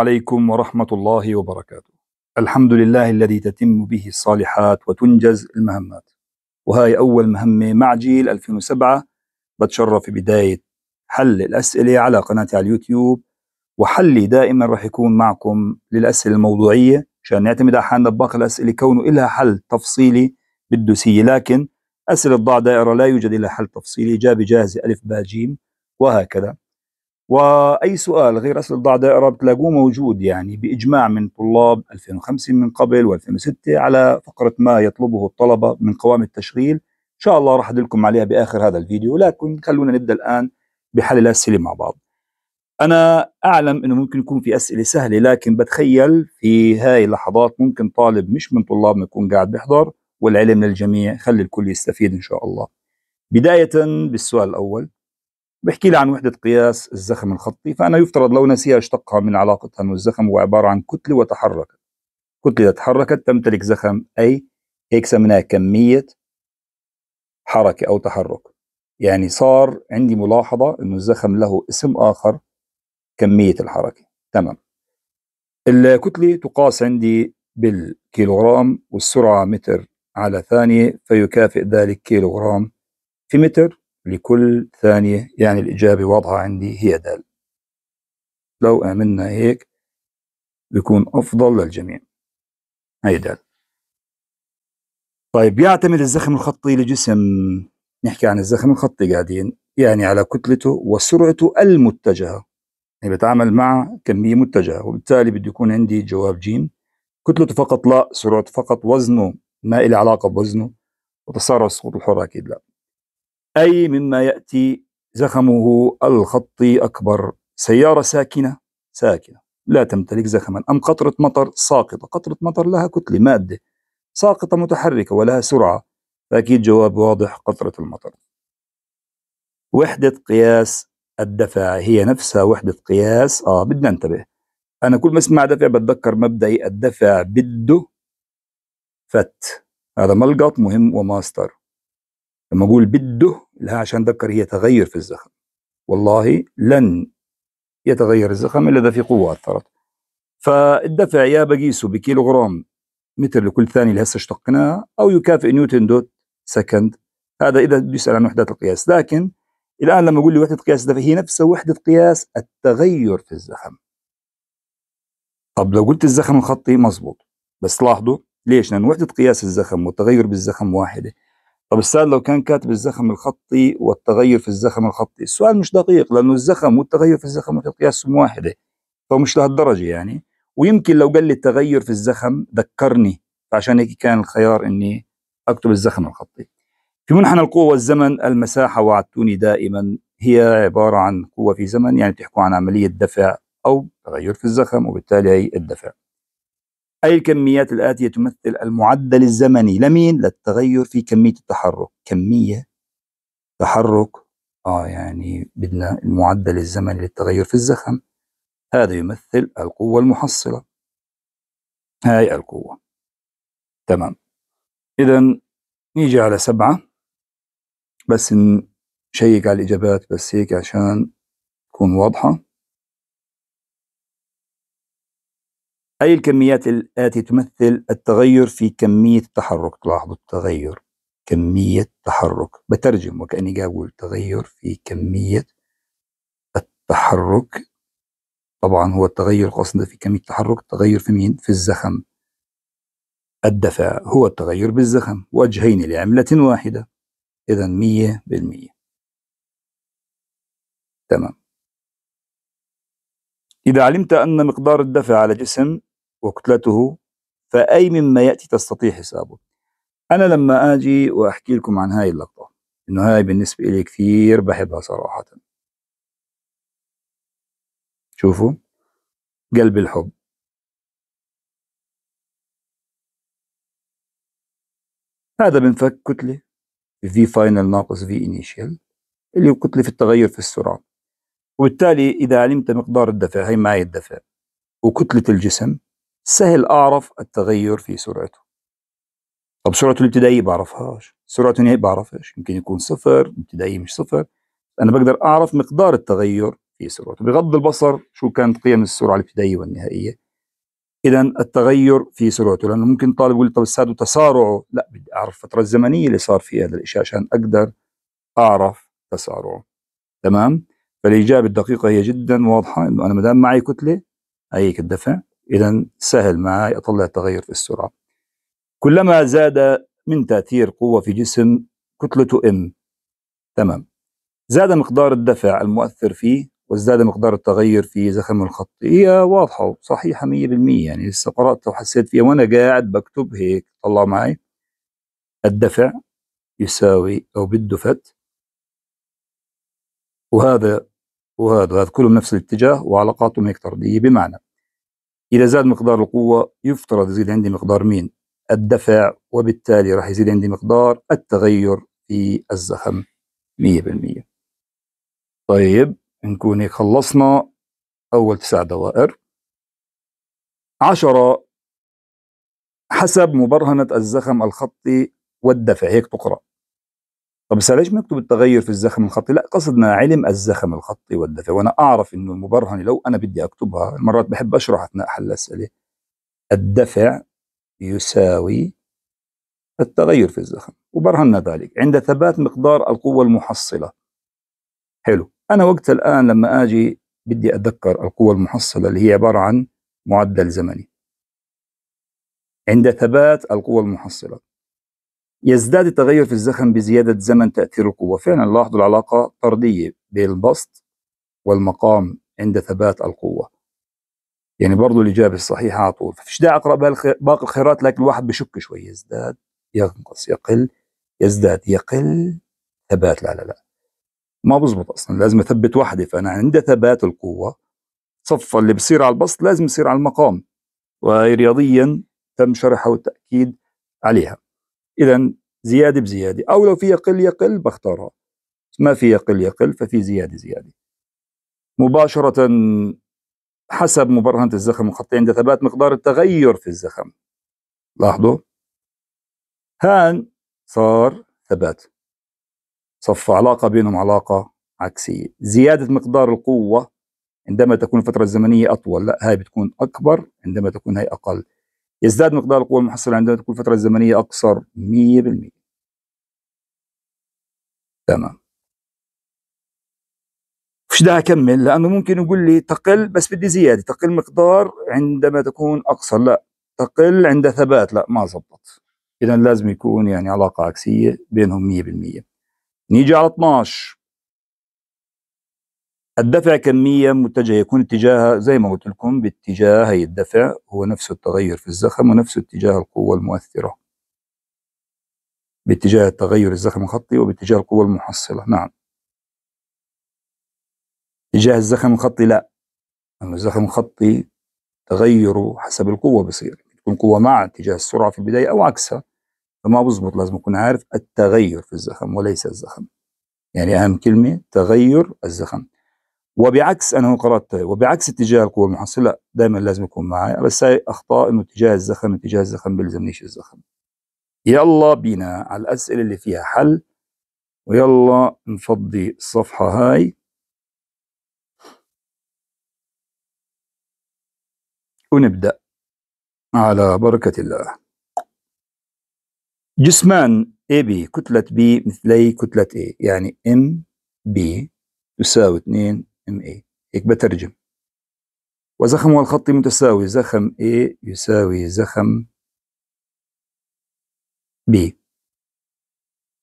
عليكم ورحمة الله وبركاته الحمد لله الذي تتم به الصالحات وتنجز المهمات وهاي أول مهمة مع جيل 2007 بتشرف بداية حل الأسئلة على قناتي على اليوتيوب وحلي دائما رح يكون معكم للأسئلة الموضوعية عشان نعتمد على حالنا بباقي الأسئلة كونه إلها حل تفصيلي بالدوسية لكن أسئلة ضع دائرة لا يوجد لها حل تفصيلي إجابة جاهزة ألف باجيم وهكذا واي سؤال غير اسئله الضع دائره بتلاقوه موجود يعني باجماع من طلاب 2005 من قبل و2006 على فقره ما يطلبه الطلبه من قوام التشغيل ان شاء الله راح ادلكم عليها باخر هذا الفيديو لكن خلونا نبدا الان بحل الاسئله مع بعض انا اعلم انه ممكن يكون في اسئله سهله لكن بتخيل في هاي اللحظات ممكن طالب مش من طلابنا يكون قاعد بيحضر والعلم للجميع خلي الكل يستفيد ان شاء الله بدايه بالسؤال الاول بحكي لي عن وحدة قياس الزخم الخطي فأنا يفترض لو نسيها اشتقها من علاقتها أن الزخم هو عبارة عن كتلة وتحركت كتلة إذا تحركت تمتلك زخم أي هيك سميناها كمية حركة أو تحرك يعني صار عندي ملاحظة أنه الزخم له اسم آخر كمية الحركة تمام الكتلة تقاس عندي بالكيلوغرام والسرعة متر على ثانية فيكافئ ذلك كيلوغرام في متر لكل ثانية يعني الإجابة واضحة عندي هي د لو آمنا هيك بيكون أفضل للجميع هي د طيب يعتمد الزخم الخطي لجسم نحكي عن الزخم الخطي قاعدين يعني على كتلته وسرعته المتجهة يعني بتعامل مع كمية متجهة وبالتالي بده يكون عندي جواب جيم كتلته فقط لا سرعته فقط وزنه ما إلي علاقة بوزنه وتسارع السقوط الحر أكيد لا أي مما يأتي زخمه الخطي أكبر سيارة ساكنة ساكنة لا تمتلك زخما أم قطرة مطر ساقطة قطرة مطر لها كتلة مادة ساقطة متحركة ولها سرعة فأكيد جواب واضح قطرة المطر وحدة قياس الدفع هي نفسها وحدة قياس آه بدنا ننتبه أنا كل ما اسمع دفع بتذكر مبدأي الدفع بده فت هذا ملقط مهم وماستر لما اقول بده لا عشان ذكر هي تغير في الزخم والله لن يتغير الزخم الا اذا في قوه اثرت فالدفع يا بقيسه بكيلو غرام متر لكل ثانيه اللي هسه اشتقناها او يكافئ نيوتن دوت سكند هذا اذا بده يسال عن وحدات القياس لكن الان لما اقول لي وحده قياس الدفع هي نفسها وحده قياس التغير في الزخم طب لو قلت الزخم الخطي مزبوط بس لاحظوا ليش لان وحده قياس الزخم والتغير بالزخم واحده طب استاذ لو كان كاتب الزخم الخطي والتغير في الزخم الخطي السؤال مش دقيق لأنه الزخم والتغير في الزخم في القياس واحدة فمش لهالدرجة يعني ويمكن لو قال لي التغير في الزخم ذكرني فعشان هيك كان الخيار اني اكتب الزخم الخطي في منحنى القوة والزمن المساحة وعدتوني دائما هي عبارة عن قوة في زمن يعني بتحكوا عن عملية دفع أو تغير في الزخم وبالتالي هي الدفع أي الكميات الآتية تمثل المعدل الزمني لمين؟ للتغير في كمية التحرك كمية تحرك آه يعني بدنا المعدل الزمني للتغير في الزخم هذا يمثل القوة المحصلة هاي القوة تمام إذا نيجي على سبعة بس نشيك على الإجابات بس هيك عشان تكون واضحة أي الكميات الآتي تمثل التغير في كمية التحرك تلاحظوا التغير كمية تحرك بترجم وكأني أقول تغير في كمية التحرك طبعا هو التغير القصد في كمية التحرك التغير في مين؟ في الزخم الدفع هو التغير بالزخم وجهين لعملة واحدة إذا مية بالمية تمام إذا علمت أن مقدار الدفع على جسم وكتلته فأي مما يأتي تستطيع حسابه أنا لما أجي وأحكي لكم عن هاي اللقطة إنه هاي بالنسبة إلي كثير بحبها صراحة شوفوا قلب الحب هذا بنفك كتلة في فاينل ناقص في انيشال اللي هو كتلة في التغير في السرعة وبالتالي إذا علمت مقدار الدفع هي معي الدفع وكتلة الجسم سهل أعرف التغير في سرعته طب سرعته الابتدائية بعرفهاش سرعته النهائية بعرفهاش يمكن يكون صفر ابتدائي مش صفر أنا بقدر أعرف مقدار التغير في سرعته بغض البصر شو كانت قيم السرعة الابتدائية والنهائية إذا التغير في سرعته لأنه ممكن طالب يقول لي طب أستاذ تسارعه لا بدي أعرف الفترة الزمنية اللي صار فيها هذا الشيء عشان أقدر أعرف تسارعه تمام فالإجابة الدقيقة هي جدا واضحة إنه أنا ما دام معي كتلة هيك الدفع إذا سهل معي أطلع تغير في السرعة كلما زاد من تأثير قوة في جسم كتلته ام تمام زاد مقدار الدفع المؤثر فيه وازداد مقدار التغير في زخم الخط هي واضحة وصحيحة 100% يعني لسه قرأتها وحسيت فيها وأنا قاعد بكتب هيك طلع معي الدفع يساوي أو بالدفت وهذا وهذا وهذا كلهم نفس الاتجاه وعلاقاتهم هيك طردية بمعنى إذا زاد مقدار القوة يفترض يزيد عندي مقدار مين؟ الدفع وبالتالي راح يزيد عندي مقدار التغير في الزخم 100% طيب نكون هيك خلصنا أول تسع دوائر عشرة حسب مبرهنة الزخم الخطي والدفع هيك تقرأ طب بس ليش نكتب التغير في الزخم الخطي؟ لا قصدنا علم الزخم الخطي والدفع وانا اعرف انه المبرهن لو انا بدي اكتبها مرات بحب اشرح اثناء حل الاسئله الدفع يساوي التغير في الزخم وبرهنا ذلك عند ثبات مقدار القوة المحصلة حلو أنا وقت الآن لما أجي بدي أتذكر القوة المحصلة اللي هي عبارة عن معدل زمني عند ثبات القوة المحصلة يزداد التغير في الزخم بزيادة زمن تأثير القوة فعلا لاحظوا العلاقة طردية بين البسط والمقام عند ثبات القوة يعني برضه الإجابة الصحيحة على طول فيش داعي أقرأ باقي الخيارات لكن الواحد بشك شوي يزداد ينقص يقل يزداد يقل ثبات لا لا لا ما بزبط أصلا لازم أثبت وحدة فأنا عند ثبات القوة صف اللي بصير على البسط لازم يصير على المقام ورياضيا تم شرحها والتأكيد عليها اذا زياده بزياده او لو في يقل يقل بختارها ما في يقل يقل ففي زياده زياده مباشره حسب مبرهنه الزخم وخطين عند ثبات مقدار التغير في الزخم لاحظوا هان صار ثبات صف علاقه بينهم علاقه عكسيه زياده مقدار القوه عندما تكون الفتره الزمنيه اطول لا هاي بتكون اكبر عندما تكون هاي اقل يزداد مقدار القوة المحصلة عندما تكون الفترة الزمنية أقصر 100% تمام مش ده أكمل لأنه ممكن يقول لي تقل بس بدي زيادة تقل مقدار عندما تكون أقصر لا تقل عند ثبات لا ما زبط إذا لازم يكون يعني علاقة عكسية بينهم 100% نيجي على 12 الدفع كمية متجهة يكون اتجاهها زي ما قلت لكم باتجاه هي الدفع هو نفس التغير في الزخم ونفس اتجاه القوة المؤثرة باتجاه التغير الزخم الخطي وباتجاه القوة المحصلة نعم اتجاه الزخم الخطي لا لأنه الزخم الخطي تغيره حسب القوة بصير تكون قوة مع اتجاه السرعة في البداية أو عكسها فما بزبط لازم أكون عارف التغير في الزخم وليس الزخم يعني أهم كلمة تغير الزخم وبعكس انا قرات وبعكس اتجاه القوه المحصله لا دائما لازم يكون معي بس هاي اخطاء انه اتجاه الزخم اتجاه الزخم بيلزمنيش الزخم يلا بينا على الاسئله اللي فيها حل ويلا نفضي الصفحه هاي ونبدا على بركه الله جسمان اي بي كتله بي مثلي كتله اي يعني ام بي تساوي 2 ام اي هيك بترجم وزخم الخط متساوي زخم A يساوي زخم B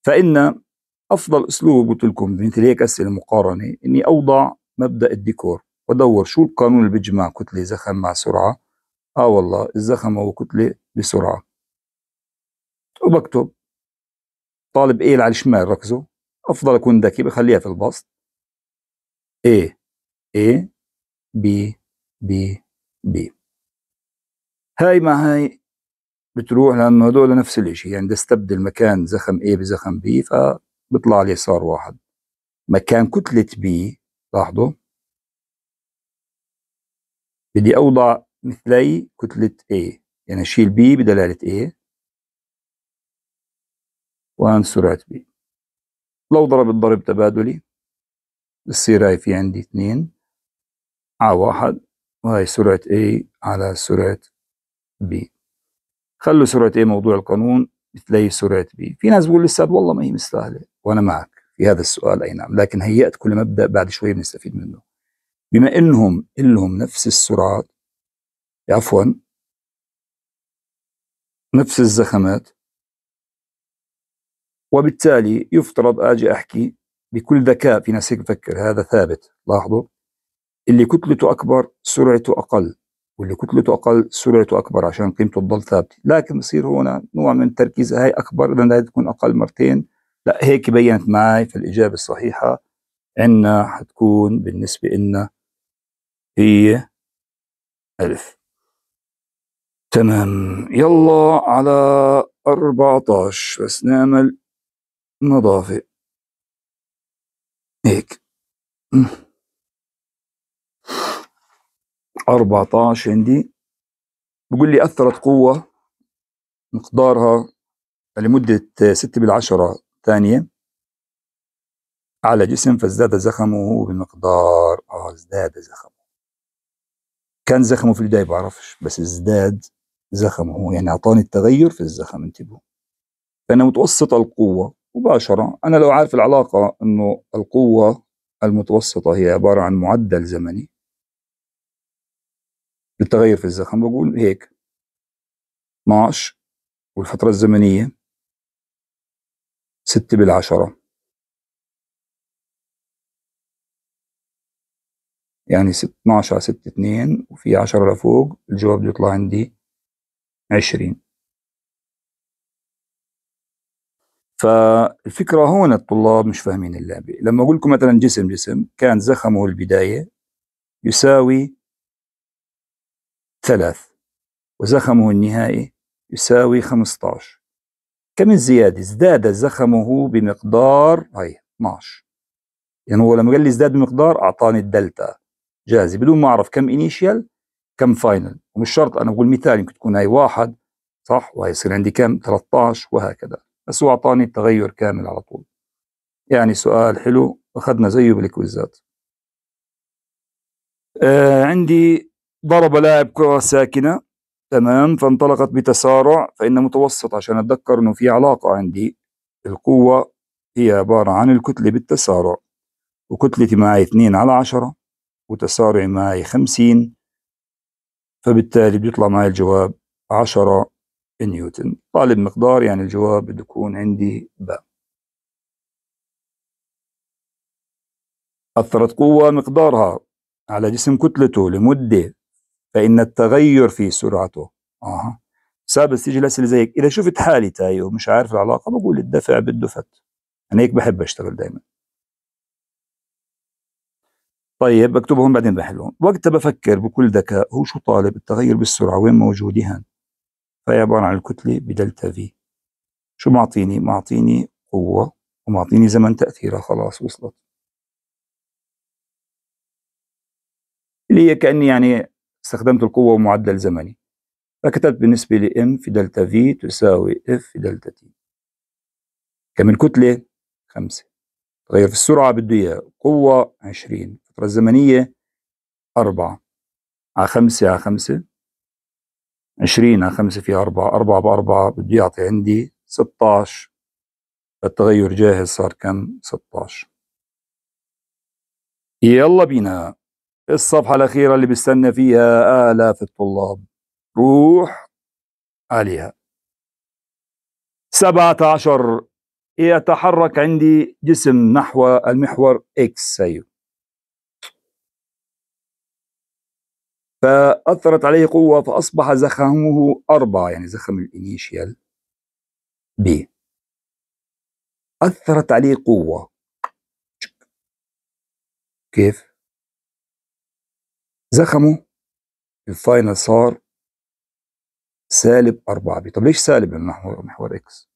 فإن أفضل أسلوب قلت لكم مثل هيك أسئلة مقارنة إني أوضع مبدأ الديكور وأدور شو القانون اللي بيجمع كتلة زخم مع سرعة آه والله الزخم هو كتلة بسرعة وبكتب طالب A على الشمال ركزوا أفضل أكون ذكي بخليها في البسط A A B B B هاي مع هاي بتروح لانه هدول نفس الاشي يعني بدي استبدل مكان زخم A بزخم B فبيطلع لي صار واحد مكان كتلة B لاحظوا بدي اوضع مثلي كتلة A يعني اشيل B بدلالة A وان سرعة B لو ضربت ضرب تبادلي بصير هاي في عندي اثنين على واحد وهي سرعة A على سرعة B خلوا سرعة A موضوع القانون بتلاقي سرعة B في ناس بيقول لسه والله ما هي مستاهلة وأنا معك في هذا السؤال أي نعم لكن هيأت كل مبدأ بعد شوي بنستفيد منه بما إنهم إلهم نفس السرعات عفوا نفس الزخمات وبالتالي يفترض أجي أحكي بكل ذكاء في ناس هيك بفكر هذا ثابت لاحظوا اللي كتلته أكبر سرعته أقل واللي كتلته أقل سرعته أكبر عشان قيمته تضل ثابتة لكن بصير هنا نوع من التركيز هاي أكبر إذا هاي تكون أقل مرتين لا هيك بينت معي فالإجابة الصحيحة عنا حتكون بالنسبة لنا هي ألف تمام يلا على 14 بس نعمل نظافة هيك 14 عندي بقول لي أثرت قوة مقدارها لمدة 6 بالعشرة ثانية على جسم فازداد زخمه بمقدار اه ازداد زخمه كان زخمه في البداية بعرفش بس ازداد زخمه يعني أعطاني التغير في الزخم انتبهوا فأنا متوسط القوة مباشرة أنا لو عارف العلاقة أنه القوة المتوسطة هي عبارة عن معدل زمني للتغير في الزخم بقول هيك 12 والفترة الزمنية 6 بالعشرة يعني 12 على 6 2 وفي 10 لفوق الجواب بيطلع عندي 20 فالفكرة هون الطلاب مش فاهمين اللعبة لما أقول لكم مثلا جسم جسم كان زخمه البداية يساوي ثلاث وزخمه النهائي يساوي 15 كم الزيادة؟ ازداد زخمه بمقدار هي 12 يعني هو لما قال لي ازداد بمقدار أعطاني الدلتا جاهزة بدون ما أعرف كم إنيشيال كم فاينل ومش شرط أنا بقول مثال يمكن تكون هي واحد صح وهي يصير عندي كم 13 وهكذا بس هو اعطاني التغير كامل على طول يعني سؤال حلو اخذنا زيه بالكويزات آه عندي ضرب لاعب كرة ساكنة تمام فانطلقت بتسارع فإن متوسط عشان أتذكر إنه في علاقة عندي القوة هي عبارة عن الكتلة بالتسارع وكتلتي معي 2 على 10 وتسارعي معي 50 فبالتالي بيطلع معي الجواب 10 نيوتن طالب مقدار يعني الجواب بده يكون عندي ب أثرت قوة مقدارها على جسم كتلته لمدة فإن التغير في سرعته آه. سابس تيجي الأسئلة زيك إذا شفت حالي تاي ومش عارف العلاقة بقول الدفع بده فت أنا هيك بحب أشتغل دائما طيب بكتبهم بعدين بحلهم وقتها بفكر بكل ذكاء هو شو طالب التغير بالسرعة وين موجود هان فهي عبارة عن الكتلة بدلتا في شو معطيني؟ معطيني قوة ومعطيني زمن تأثيرها خلاص وصلت اللي هي كأني يعني استخدمت القوة ومعدل زمني فكتبت بالنسبة لـ M في دلتا في تساوي F في دلتا T كم الكتلة؟ خمسة تغير في السرعة بده إياه قوة 20 الفترة الزمنية أربعة على خمسة على خمسة 20 على 5 في 4 4 ب 4 بدي يعطي عندي 16 التغير جاهز صار كم 16 يلا بينا الصفحة الأخيرة اللي بستنى فيها آلاف الطلاب روح عليها 17 يتحرك عندي جسم نحو المحور X أيوه فأثرت عليه قوة فأصبح زخمه أربعة يعني زخم الإنيشيال بي أثرت عليه قوة كيف؟ زخمه الفاينل صار سالب أربعة بي طب ليش سالب المحور محور اكس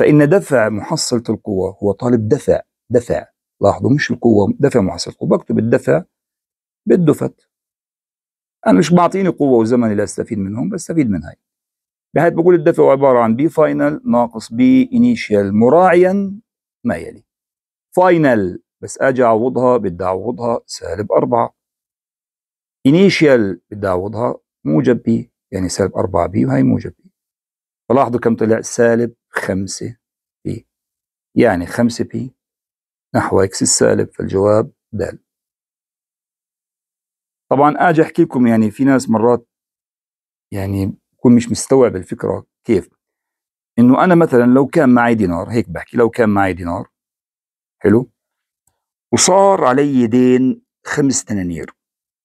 فان دفع محصله القوه هو طالب دفع دفع لاحظوا مش القوه دفع محصله القوه بكتب الدفع بالدفت انا مش بعطيني قوه وزمن لا استفيد منهم بستفيد من هاي بحيث بقول الدفع عباره عن بي فاينل ناقص بي انيشال مراعيا ما يلي فاينل بس اجي اعوضها بدي اعوضها سالب أربعة انيشال بدي اعوضها موجب بي يعني سالب أربعة بي وهي موجب بي فلاحظوا كم طلع سالب خمسة بي يعني خمسة بي نحو اكس السالب فالجواب دال طبعا اجي احكي لكم يعني في ناس مرات يعني بكون مش مستوعب الفكره كيف انه انا مثلا لو كان معي دينار هيك بحكي لو كان معي دينار حلو وصار علي دين خمس دنانير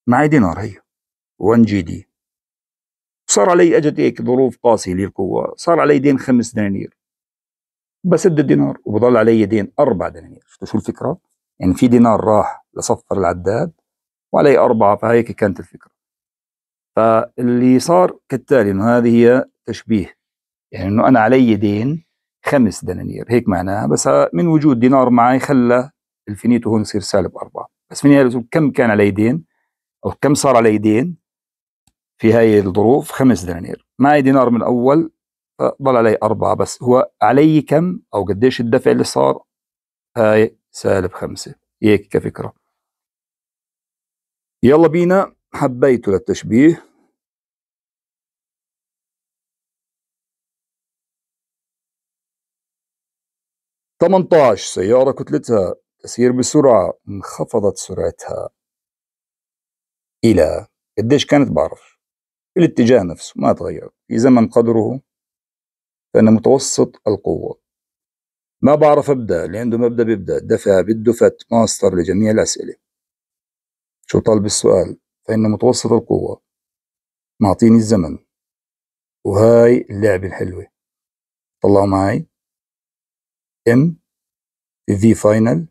معي دينار هي 1 جي دي صار علي اجت هيك ظروف قاسيه للقوه صار علي دين خمس دنانير بسد الدينار وبضل علي دين اربع دنانير شو الفكره؟ يعني في دينار راح لصفر العداد وعلي أربعة فهيك كانت الفكرة فاللي صار كالتالي أنه هذه هي تشبيه يعني أنه أنا علي دين خمس دنانير هيك معناها بس من وجود دينار معي خلى الفينيتو هون يصير سالب أربعة بس في النهاية كم كان علي دين أو كم صار علي دين في هاي الظروف خمس دنانير معي دينار من الأول ضل علي أربعة بس هو علي كم أو قديش الدفع اللي صار هاي سالب خمسة هيك كفكرة يلا بينا حبيته للتشبيه تمنتاش سيارة كتلتها تسير بسرعة انخفضت سرعتها إلى قديش كانت بعرف الاتجاه نفسه ما تغير في زمن قدره فأنا متوسط القوة ما بعرف أبدأ اللي عنده مبدأ بيبدأ دفع بالدفت ماستر لجميع الأسئلة شو طالب السؤال فإن متوسط القوة معطيني الزمن وهاي اللعبة الحلوة طلعوا معي ام في فاينل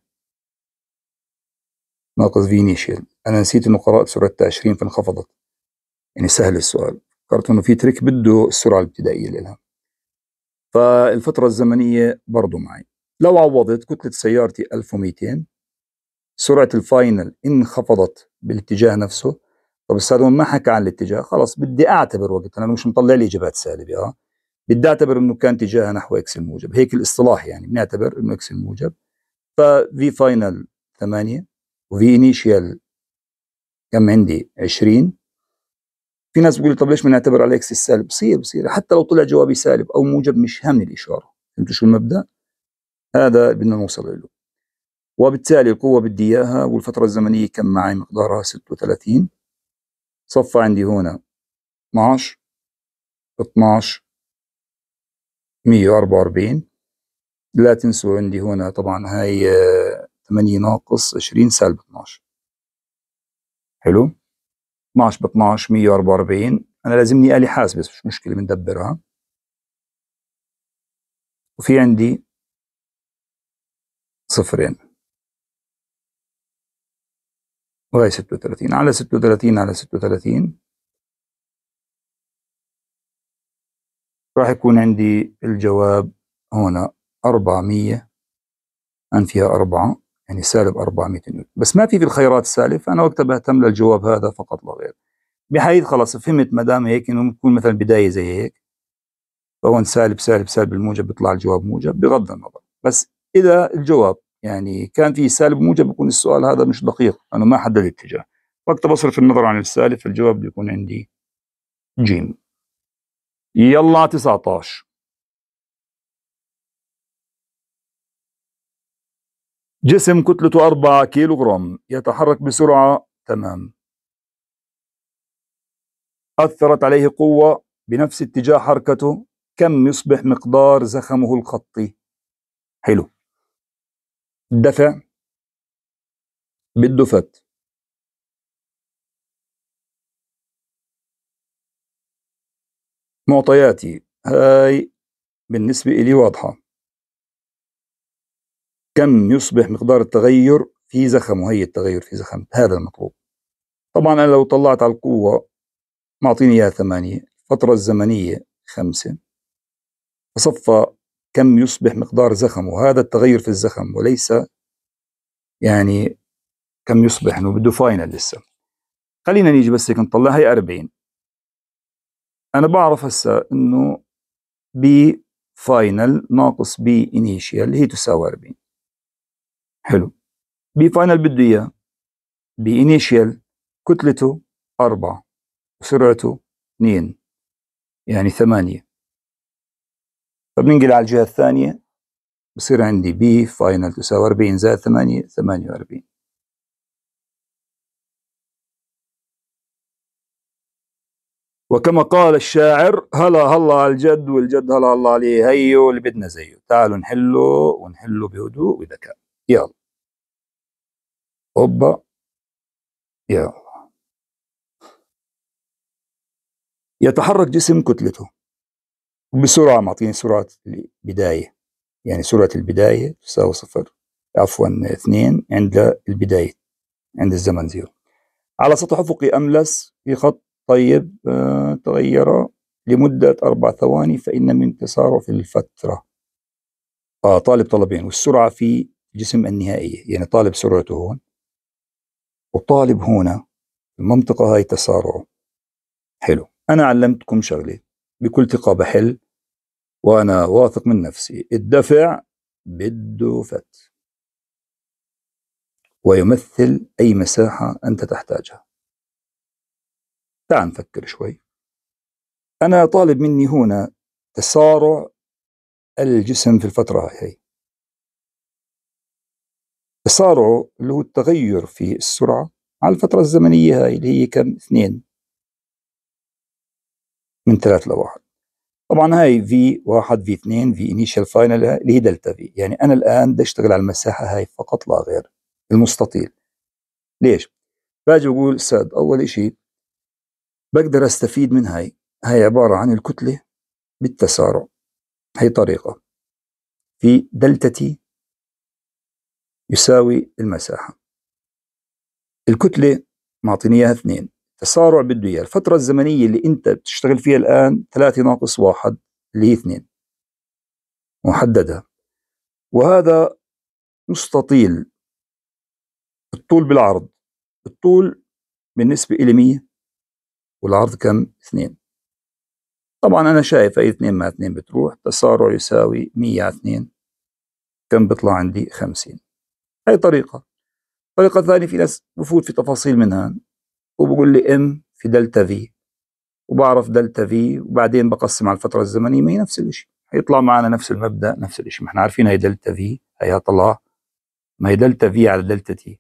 ناقص في نيشيل انا نسيت انه قرأت سرعة 20 فانخفضت يعني سهل السؤال فكرت انه في تريك بده السرعة الابتدائية لها فالفترة الزمنية برضو معي لو عوضت كتلة سيارتي 1200 سرعه الفاينل انخفضت بالاتجاه نفسه طب استاذ ما حكى عن الاتجاه خلص بدي اعتبر وقت انا مش مطلع لي اجابات سالبه اه بدي اعتبر انه كان اتجاهها نحو اكس الموجب هيك الاصطلاح يعني بنعتبر انه اكس الموجب ففي فاينل 8 وفي انيشيال كم عندي 20 في ناس بيقولوا طب ليش ما نعتبر على اكس السالب بصير بصير حتى لو طلع جوابي سالب او موجب مش هامني الاشاره فهمتوا شو المبدا هذا بدنا نوصل له وبالتالي القوة بدي إياها والفترة الزمنية كم معي مقدارها 36 صفى عندي هنا 12 12 144 لا تنسوا عندي هنا طبعا هاي 8 آه، ناقص 20 سالب 12 حلو 12 ب 12 144 انا لازمني الي حاسبة بس مش مشكلة بندبرها وفي عندي صفرين وهي 36 على 36 على 36 راح يكون عندي الجواب هنا 400 أن فيها 4 يعني سالب 400 نيوتن بس ما في في الخيارات السالب فأنا وقتها بهتم للجواب هذا فقط لا غير بحيث خلاص فهمت ما دام هيك انه بتكون مثلا بدايه زي هيك فهون سالب سالب سالب الموجب بيطلع الجواب موجب بغض النظر بس اذا الجواب يعني كان في سالب موجب يكون السؤال هذا مش دقيق انا ما حدد اتجاه وقت بصرف النظر عن السالب فالجواب بيكون عندي جيم يلا 19 جسم كتلته 4 كيلوغرام يتحرك بسرعة تمام أثرت عليه قوة بنفس اتجاه حركته كم يصبح مقدار زخمه الخطي حلو دفع بالدفت معطياتي هاي بالنسبة إلي واضحة كم يصبح مقدار التغير في زخم وهي التغير في زخم هذا المطلوب طبعا أنا لو طلعت على القوة معطيني إياها ثمانية الفترة الزمنية خمسة وصفى كم يصبح مقدار زخمه هذا التغير في الزخم وليس يعني كم يصبح انه بده فاينل لسه خلينا نيجي بس هيك نطلع هي 40 انا بعرف هسه انه بي فاينل ناقص بي انيشيال هي تساوي 40 حلو بي فاينل بده اياه بي انيشيال كتلته 4 وسرعته 2 يعني 8 فبننقل على الجهة الثانية بصير عندي بي فاينل تساوي 40 زائد 8 48 وكما قال الشاعر هلا هلا على الجد والجد هلا هلا عليه هيو اللي بدنا زيه تعالوا نحله ونحله بهدوء وذكاء يلا اوبا يلا يتحرك جسم كتلته وبسرعة معطيني سرعة البداية يعني سرعة البداية تساوي صفر عفوا اثنين عند البداية عند الزمن زيرو على سطح أفقي أملس في خط طيب آه تغير لمدة أربع ثواني فإن من تسارع في الفترة آه طالب طلبين والسرعة في جسم النهائية يعني طالب سرعته هون وطالب هنا المنطقة هاي تسارعه حلو أنا علمتكم شغلة بكل ثقه بحل وانا واثق من نفسي الدفع بده فت ويمثل اي مساحه انت تحتاجها تعال نفكر شوي انا طالب مني هنا تسارع الجسم في الفتره هاي, هاي. تسارعه اللي هو التغير في السرعه على الفتره الزمنيه هاي اللي هي كم اثنين من 3 ل 1 طبعا هاي في 1 في 2 في انيشال فاينل اللي هي دلتا في يعني انا الان بدي اشتغل على المساحه هاي فقط لا غير المستطيل ليش باجي بقول ساد اول شيء بقدر استفيد من هاي هاي عباره عن الكتله بالتسارع هي طريقه في دلتا تي يساوي المساحه الكتله معطيني اياها 2 تسارع بده اياه الفترة الزمنية اللي انت بتشتغل فيها الان ثلاثة ناقص واحد اللي هي اثنين محددة وهذا مستطيل الطول بالعرض الطول بالنسبة إلي 100 والعرض كم؟ 2 طبعا أنا شايف أي 2 مع 2 بتروح تسارع يساوي 100 على 2 كم بيطلع عندي؟ 50 هاي طريقة طريقة ثانية في ناس بفوت في تفاصيل منها وبقول لي ام في دلتا في وبعرف دلتا في وبعدين بقسم على الفتره الزمنيه ما هي نفس الشيء هيطلع معنا نفس المبدا نفس الشيء ما احنا عارفين هي دلتا في هي طلع ما هي دلتا في على دلتا تي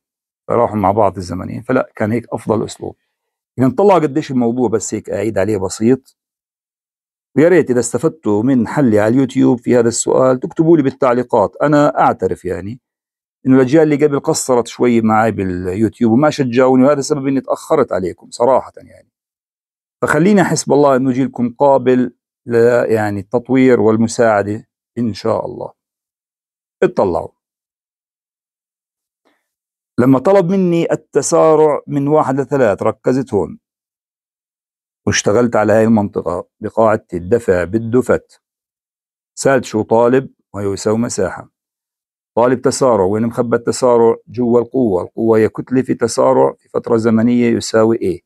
فراحوا مع بعض الزمنين فلا كان هيك افضل اسلوب اذا طلع قديش الموضوع بس هيك اعيد عليه بسيط ويا ريت اذا استفدتوا من حلي على اليوتيوب في هذا السؤال تكتبوا لي بالتعليقات انا اعترف يعني انه الاجيال اللي قبل قصرت شوي معي باليوتيوب وما شجعوني وهذا سبب اني تاخرت عليكم صراحه يعني فخليني احس بالله انه جيلكم قابل ل يعني التطوير والمساعده ان شاء الله اطلعوا لما طلب مني التسارع من واحد لثلاث ركزت هون واشتغلت على هاي المنطقة بقاعدة الدفع بالدفت طالب وطالب يساوي مساحة طالب تسارع وين مخبى التسارع جوا القوة القوة هي كتلة في تسارع في فترة زمنية يساوي إيه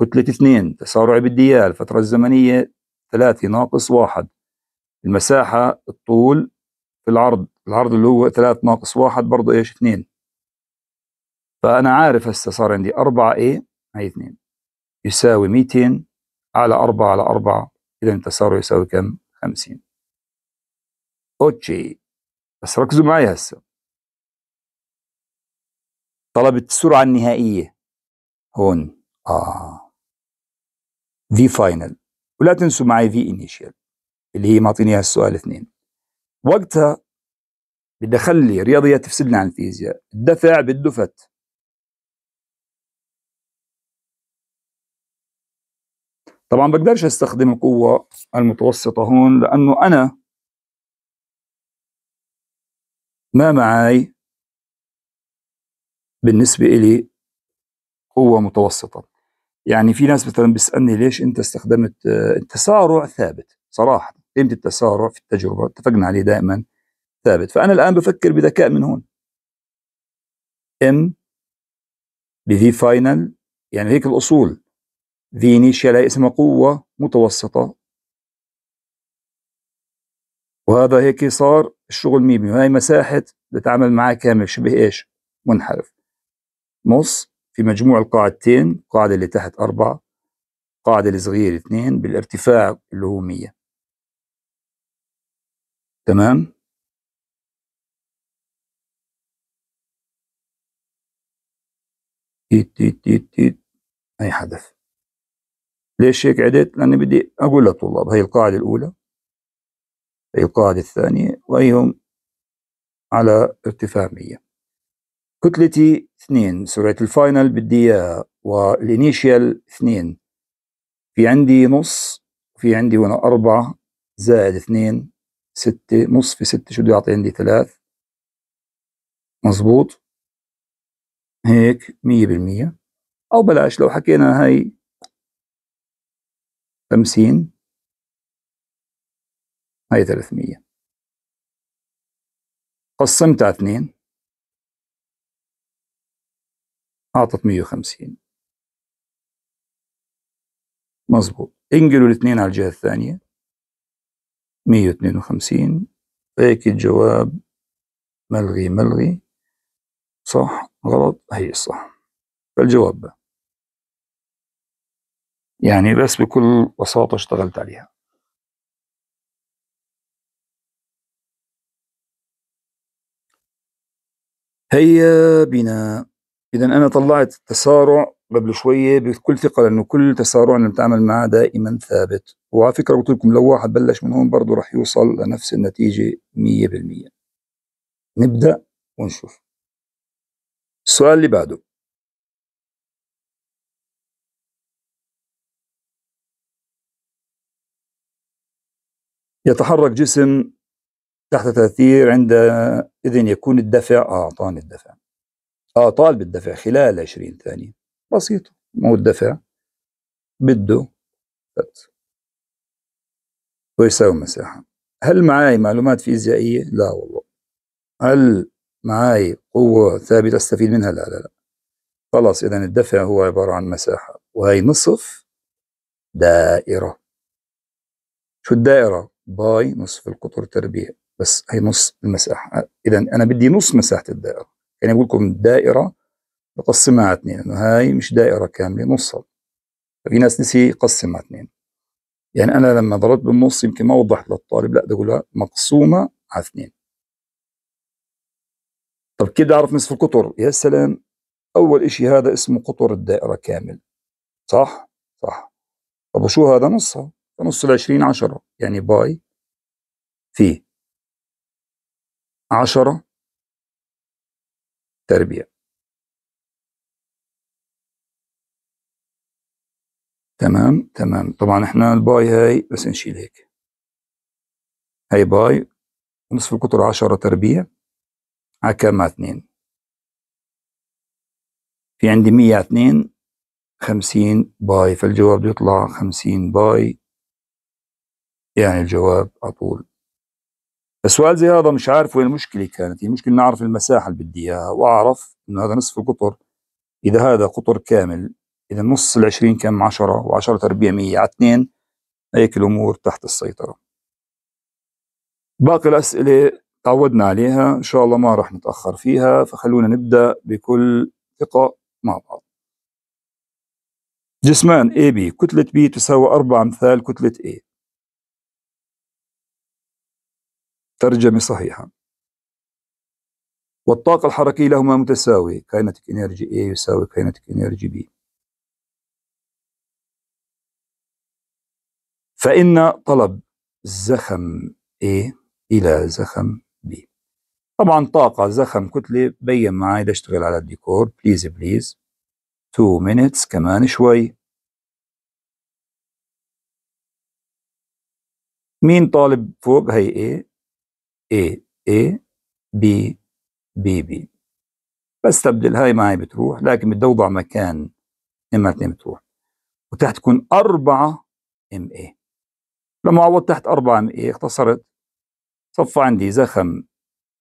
كتلة اثنين تسارع بدي اياه الفترة الزمنية ثلاثة ناقص واحد المساحة الطول في العرض العرض اللي هو ثلاثة ناقص واحد برضه ايش اثنين فأنا عارف هسه صار عندي أربعة إيه هي اثنين يساوي ميتين على أربعة على أربعة إذا التسارع يساوي كم؟ خمسين أوكي بس ركزوا معي هسه طلبت السرعة النهائية هون اه في فاينل ولا تنسوا معي في انيشال اللي هي معطيني اياها السؤال اثنين وقتها بدي اخلي رياضيات تفصلنا عن الفيزياء الدفع بده فت طبعا بقدرش استخدم القوة المتوسطة هون لأنه أنا ما معي بالنسبة إلي قوة متوسطة يعني في ناس مثلا بيسألني ليش أنت استخدمت آه، التسارع ثابت صراحة قيمة التسارع في التجربة اتفقنا عليه دائما ثابت فأنا الآن بفكر بذكاء من هون ام بفي فاينل يعني هيك الأصول في انيشيال هي اسمها قوة متوسطة وهذا هيك صار الشغل ميمي وهي مساحة بتتعامل معاه كامل شبه ايش؟ منحرف نص في مجموع القاعدتين القاعدة اللي تحت أربعة القاعدة الصغيرة اثنين بالارتفاع اللي هو مية تمام؟ تيت تيت تيت تيت أي حدث ليش هيك عدت؟ لأني بدي أقول للطلاب هي القاعدة الأولى القاعدة الثانية وأيهم على ارتفاع 100 كتلتي 2 سرعة الفاينل بدي إياها والإنيشيال 2 في عندي نص في عندي هنا 4 زائد 2 6 نص في 6 شو بده يعطي عندي 3 مظبوط هيك 100% أو بلاش لو حكينا هاي 50 هاي 300 قسمتها اثنين أعطت 150 مظبوط انقلوا الاثنين على الجهة الثانية 152 هيك الجواب ملغي ملغي صح غلط هي الصح فالجواب يعني بس بكل بساطة اشتغلت عليها هيا بنا إذا أنا طلعت التسارع قبل شوية بكل ثقة لأنه كل تسارع اللي بتعمل معه دائما ثابت وعلى فكرة قلت لكم لو واحد بلش من هون برضه راح يوصل لنفس النتيجة 100% نبدأ ونشوف السؤال اللي بعده يتحرك جسم تحت تأثير عند إذن يكون الدفع أعطاني الدفع أطال آه، بالدفع خلال 20 ثانية بسيطة مو الدفع بده بس ويساوي مساحة هل معي معلومات فيزيائية؟ لا والله هل معي قوة ثابتة أستفيد منها؟ لا لا لا خلاص إذا الدفع هو عبارة عن مساحة وهي نصف دائرة شو الدائرة؟ باي نصف القطر تربيع بس هي نص المساحه اذا انا بدي نص مساحه الدائره يعني بقول لكم الدائره بقسمها على اثنين لانه هاي مش دائره كامله نصها في ناس نسي يقسمها على اثنين يعني انا لما ضربت بالنص يمكن ما وضحت للطالب لا بقول مقسومه على اثنين طب كيف بدي اعرف نصف القطر يا سلام اول شيء هذا اسمه قطر الدائره كامل صح صح طب وشو هذا نصها نص ال 20 10 يعني باي في عشرة تربيع تمام تمام طبعا احنا الباي هاي بس نشيل هيك هاي باي نصف القطر عشرة تربيع عكام اثنين في عندي مية اثنين خمسين باي فالجواب يطلع خمسين باي يعني الجواب على طول السؤال زي هذا مش عارف وين المشكله كانت المشكله نعرف المساحه اللي بدي اياها واعرف انه هذا نصف القطر اذا هذا قطر كامل اذا نص العشرين 20 كم 10 و10 تربيع 100 على 2 هيك الامور تحت السيطره باقي الاسئله تعودنا عليها ان شاء الله ما راح نتاخر فيها فخلونا نبدا بكل ثقه مع بعض جسمان AB كتلة B تساوي أربع أمثال كتلة A ترجمة صحيحة والطاقة الحركية لهما متساوية كاينتيك انرجي A يساوي كاينتيك انرجي B فإن طلب زخم A إلى زخم B طبعا طاقة زخم كتلة بين معي اشتغل على الديكور بليز بليز 2 minutes كمان شوي مين طالب فوق هي A A A B B B بستبدل هاي معي بتروح لكن بدي اوضع مكان M2 بتروح وتحت تكون أربعة ام اي لما عوضت تحت أربعة ام اي اختصرت صفى عندي زخم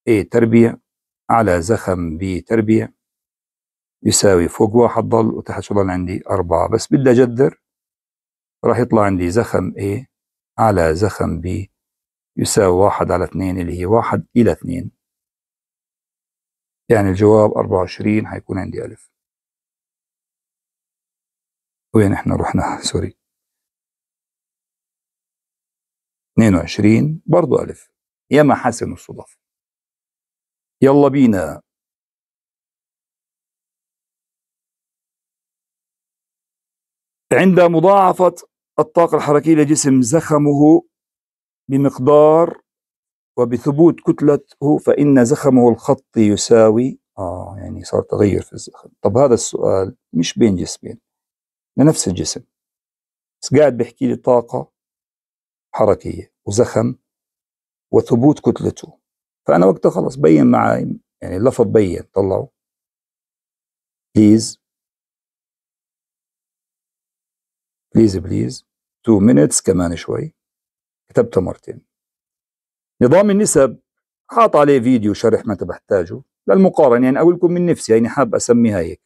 A تربيع على زخم B تربيع يساوي فوق واحد ضل وتحت شو ضل عندي أربعة بس بدي أجذر راح يطلع عندي زخم A على زخم B يساوي واحد على اثنين اللي هي واحد إلى اثنين يعني الجواب أربعة وعشرين هيكون عندي ألف وين احنا رحنا سوري اثنين وعشرين برضو ألف يا ما حسن الصدف يلا بينا عند مضاعفة الطاقة الحركية لجسم زخمه بمقدار وبثبوت كتلته فإن زخمه الخطي يساوي آه يعني صار تغير في الزخم طب هذا السؤال مش بين جسمين لنفس الجسم بس قاعد بيحكي لي طاقة حركية وزخم وثبوت كتلته فأنا وقتها خلص بين معي يعني اللفظ بين طلعوا بليز بليز بليز تو مينتس كمان شوي كتبته مرتين نظام النسب حاط عليه فيديو شرح ما بحتاجه للمقارنة يعني أقول لكم من نفسي يعني حاب أسميها هيك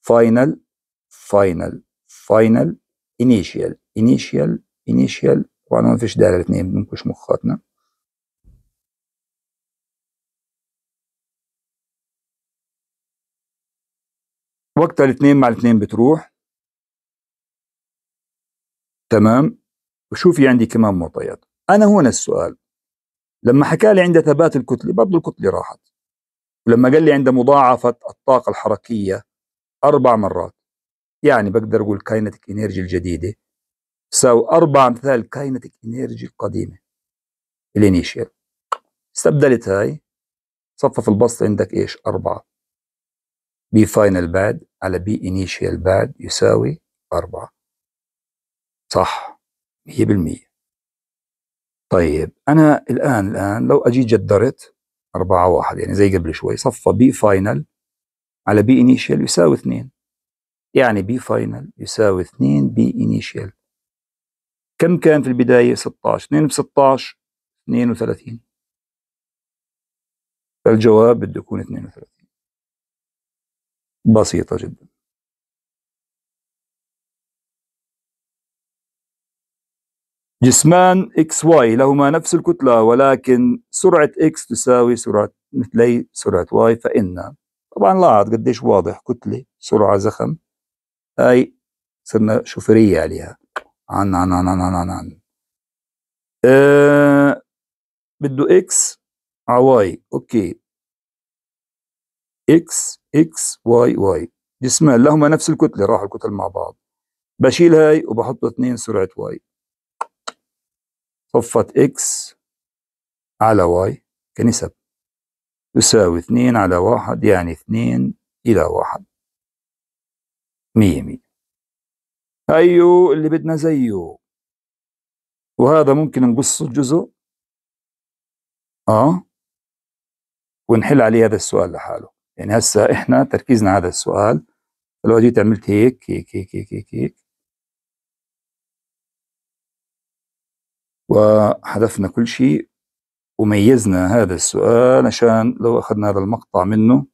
فاينل فاينل فاينل انيشيال انيشيال انيشيال طبعا ما فيش داعي الاثنين بنكش مخاتنا وقتها الاثنين مع الاثنين بتروح تمام وشو في عندي كمان معطيات انا هنا السؤال لما حكى لي عند ثبات الكتله برضه الكتله راحت ولما قال لي عند مضاعفه الطاقه الحركيه اربع مرات يعني بقدر اقول كاينتيك انرجي الجديده تساوي اربع امثال كاينتيك انرجي القديمه الانيشيال استبدلت هاي صفف البسط عندك ايش أربعة بي فاينل باد على بي انيشيال باد يساوي أربعة صح 100% طيب أنا الآن الآن لو أجي جدرت 4 1 يعني زي قبل شوي صفى بي فاينل على بي إنيشيال يساوي 2 يعني بي فاينل يساوي 2 بي إنيشيال كم كان في البداية 16 2 ب 16 32 فالجواب بده يكون 32 بسيطة جداً جسمان اكس واي لهما نفس الكتلة ولكن سرعة اكس تساوي سرعة مثلي سرعة واي فإن طبعا لاحظ قديش واضح كتلة سرعة زخم هاي صرنا شوفرية عليها عن عن عن عن عن عن, عن. أه بده اكس على واي اوكي اكس اكس واي واي جسمان لهما نفس الكتلة راحوا الكتل مع بعض بشيل هاي وبحط اثنين سرعة واي ضفت x على y كنسب يساوي اثنين على واحد يعني اثنين إلى واحد مية مية أيو اللي بدنا زيه وهذا ممكن نقصه جزء اه ونحل عليه هذا السؤال لحاله يعني هسا احنا تركيزنا على هذا السؤال لو جيت عملت هيك هيك هيك هيك, هيك وحذفنا كل شيء وميزنا هذا السؤال عشان لو أخذنا هذا المقطع منه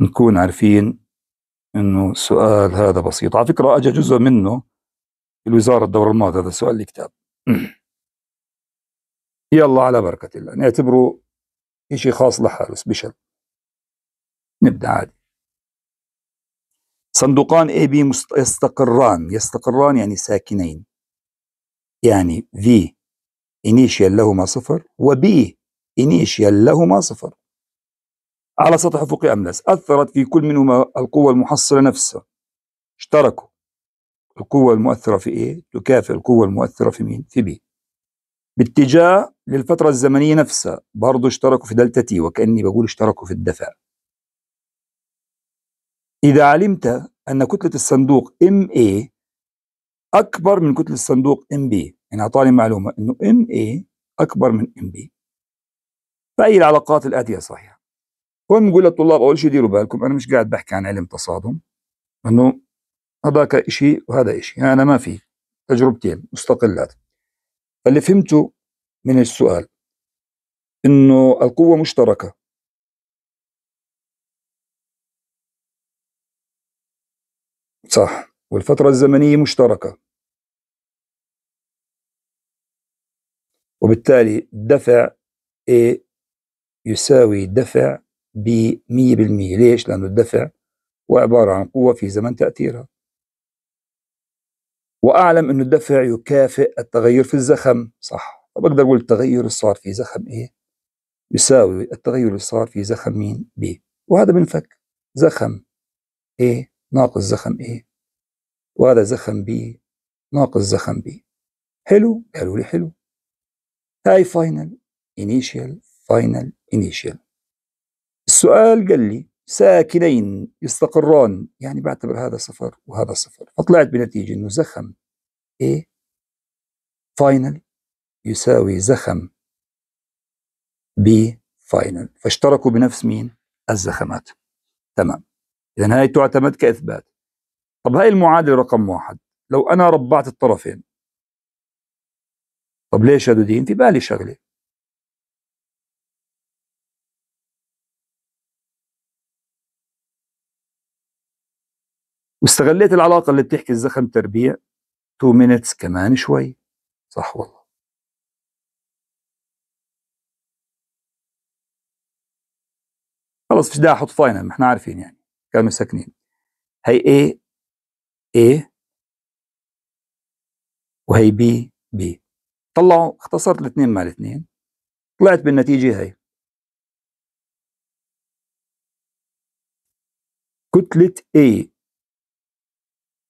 نكون عارفين انه السؤال هذا بسيط على فكرة اجى جزء منه الوزارة الدورة الماضية هذا السؤال الكتاب يلا على بركة الله نعتبره شيء خاص لحاله سبيشل نبدأ عادي صندوقان A B يستقران يستقران يعني ساكنين يعني V initial لهما صفر و B initial لهما صفر على سطح أفقي أملس أثرت في كل منهما القوة المحصلة نفسها اشتركوا القوة المؤثرة في A تكافئ القوة المؤثرة في مين؟ في B باتجاه للفترة الزمنية نفسها برضو اشتركوا في دلتا تي وكأني بقول اشتركوا في الدفع إذا علمت أن كتلة الصندوق MA أكبر من كتلة الصندوق MB يعني أعطاني معلومة أنه MA أكبر من MB فأي العلاقات الآتية صحيحة هون بقول للطلاب أول شيء ديروا بالكم أنا مش قاعد بحكي عن علم تصادم أنه هذاك شيء وهذا شيء يعني أنا ما في تجربتين مستقلات اللي فهمته من السؤال أنه القوة مشتركة صح والفترة الزمنية مشتركة وبالتالي دفع A يساوي دفع B 100% ليش؟ لأنه الدفع هو عبارة عن قوة في زمن تأثيرها وأعلم أنه الدفع يكافئ التغير في الزخم صح فبقدر أقول التغير اللي صار في زخم A يساوي التغير اللي صار في زخم مين؟ B وهذا بنفك زخم A ناقص زخم A إيه؟ وهذا زخم B ناقص زخم B حلو قالوا لي حلو هاي فاينل انيشال فاينل انيشال السؤال قال لي ساكنين يستقران يعني بعتبر هذا صفر وهذا صفر فطلعت بنتيجة انه زخم A فاينل يساوي زخم B فاينل فاشتركوا بنفس مين الزخمات تمام إذا هاي تعتمد كإثبات طب هاي المعادلة رقم واحد لو أنا ربعت الطرفين طب ليش دودين في بالي شغلة واستغليت العلاقة اللي بتحكي الزخم تربيع 2 minutes كمان شوي صح والله خلص فيش داعي احط فاينل ما احنا عارفين يعني كانوا ساكنين هي A A وهي B B طلعوا اختصرت الاثنين مع الاثنين طلعت بالنتيجة هي كتلة A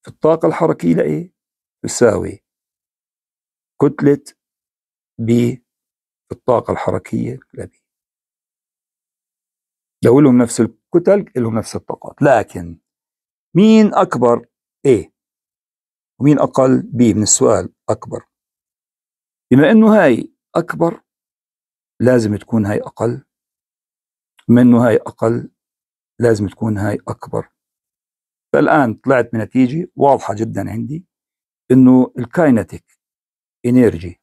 في الطاقة الحركية لA تساوي كتلة B في الطاقة الحركية لB لو لهم نفس الـ كتل لهم نفس الطاقات لكن مين أكبر A ومين أقل B من السؤال أكبر بما أنه هاي أكبر لازم تكون هاي أقل بما أنه هاي أقل لازم تكون هاي أكبر فالآن طلعت بنتيجة واضحة جدا عندي أنه الكاينتيك إنرجي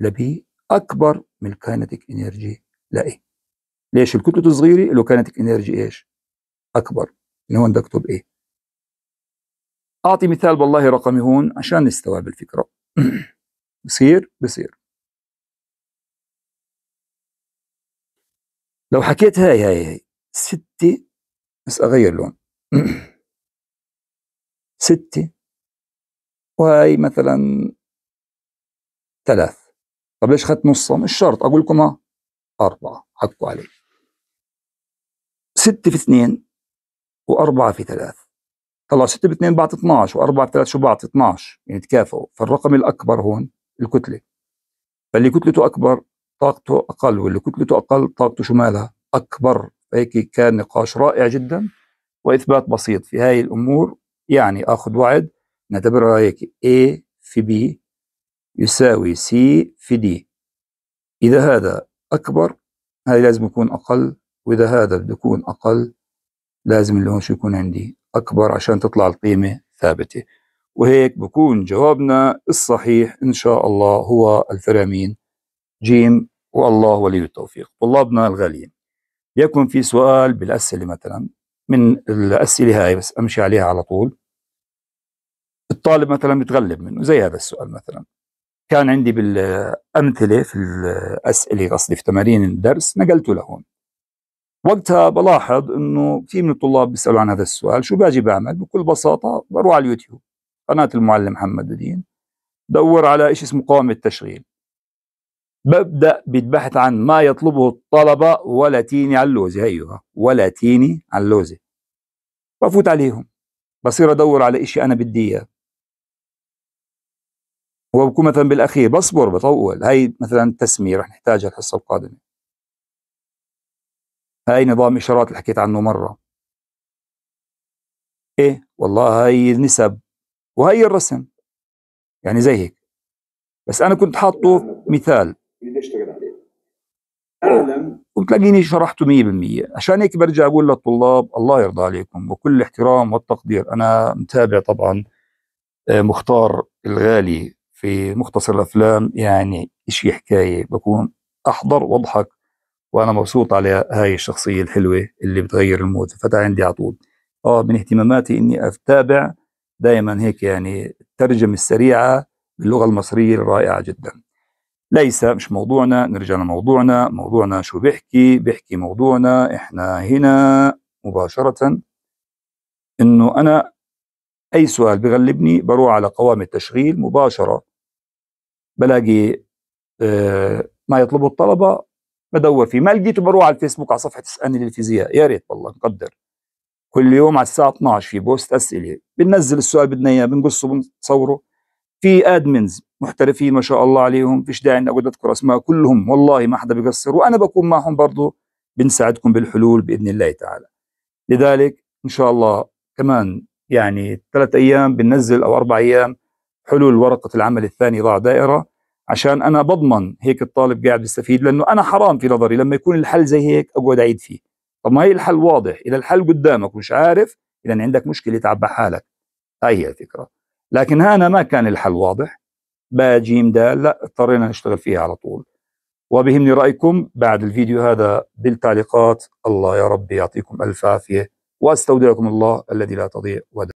لبي أكبر من الكاينتيك إنرجي لإيه ليش الكتلة صغيرة لو كانت الانرجي ايش اكبر اللي هون بدي اكتب ايه اعطي مثال والله رقمي هون عشان نستوعب الفكرة بصير بصير لو حكيت هاي هاي هاي ستة بس أغير لون ستة وهاي مثلا ثلاث طب ليش خدت نصها مش شرط أقول لكم أربعة حكوا عليه 6 في 2 و4 في 3 طلع 6 في 2 بعطي 12 و4 في 3 شو بعطي 12 يعني تكافؤوا فالرقم الأكبر هون الكتلة فاللي كتلته أكبر طاقته أقل واللي كتلته أقل طاقته شو مالها أكبر هيك كان نقاش رائع جدا وإثبات بسيط في هاي الأمور يعني آخذ وعد نعتبرها هيك A في B يساوي C في D إذا هذا أكبر هذا لازم يكون أقل وإذا هذا بده يكون أقل لازم اللون شو يكون عندي أكبر عشان تطلع القيمة ثابتة وهيك بكون جوابنا الصحيح إن شاء الله هو الفرامين جيم والله ولي التوفيق طلابنا الغاليين يكن في سؤال بالأسئلة مثلا من الأسئلة هاي بس أمشي عليها على طول الطالب مثلا بتغلب منه زي هذا السؤال مثلا كان عندي بالأمثلة في الأسئلة قصدي في تمارين الدرس نقلته لهون وقتها بلاحظ انه في من الطلاب بيسالوا عن هذا السؤال شو باجي بعمل بكل بساطه بروح على اليوتيوب قناه المعلم محمد بدين دور على شيء اسمه قوام التشغيل ببدا بالبحث عن ما يطلبه الطلبه ولا تيني على اللوزه هيها أيوة، ولا تيني على اللوزه بفوت عليهم بصير ادور على شيء انا بدي اياه وبكون مثلا بالاخير بصبر بطول هاي مثلا تسميه رح نحتاجها الحصه القادمه هاي نظام إشارات اللي حكيت عنه مرة إيه والله هاي النسب وهي الرسم يعني زي هيك بس أنا كنت حاطه مثال وبتلاقيني شرحته 100% عشان هيك برجع اقول للطلاب الله يرضى عليكم وكل الاحترام والتقدير انا متابع طبعا آه، مختار الغالي في مختصر الافلام يعني شيء حكايه بكون احضر واضحك وانا مبسوط على هاي الشخصيه الحلوه اللي بتغير المود فتا عندي على طول اه من اهتماماتي اني اتابع دائما هيك يعني الترجمه السريعه باللغه المصريه الرائعه جدا ليس مش موضوعنا نرجع لموضوعنا موضوعنا شو بيحكي بيحكي موضوعنا احنا هنا مباشره انه انا اي سؤال بغلبني بروح على قوام التشغيل مباشره بلاقي آه، ما يطلبه الطلبه بدور فيه ما لقيته بروح على الفيسبوك على صفحه اسالني للفيزياء يا ريت والله نقدر كل يوم على الساعه 12 في بوست اسئله بننزل السؤال بدنا اياه بنقصه بنصوره في ادمنز محترفين ما شاء الله عليهم فيش داعي اني اقعد اذكر اسماء كلهم والله ما حدا بيقصر وانا بكون معهم برضه بنساعدكم بالحلول باذن الله تعالى لذلك ان شاء الله كمان يعني ثلاث ايام بننزل او اربع ايام حلول ورقه العمل الثاني ضع دائره عشان انا بضمن هيك الطالب قاعد بيستفيد لانه انا حرام في نظري لما يكون الحل زي هيك اقعد اعيد فيه طب ما هي الحل واضح اذا الحل قدامك ومش عارف اذا عندك مشكله تعب حالك هاي هي الفكره لكن هنا ما كان الحل واضح با جيم دال لا اضطرينا نشتغل فيها على طول وبهمني رايكم بعد الفيديو هذا بالتعليقات الله يا رب يعطيكم الف عافيه واستودعكم الله الذي لا تضيع ودائع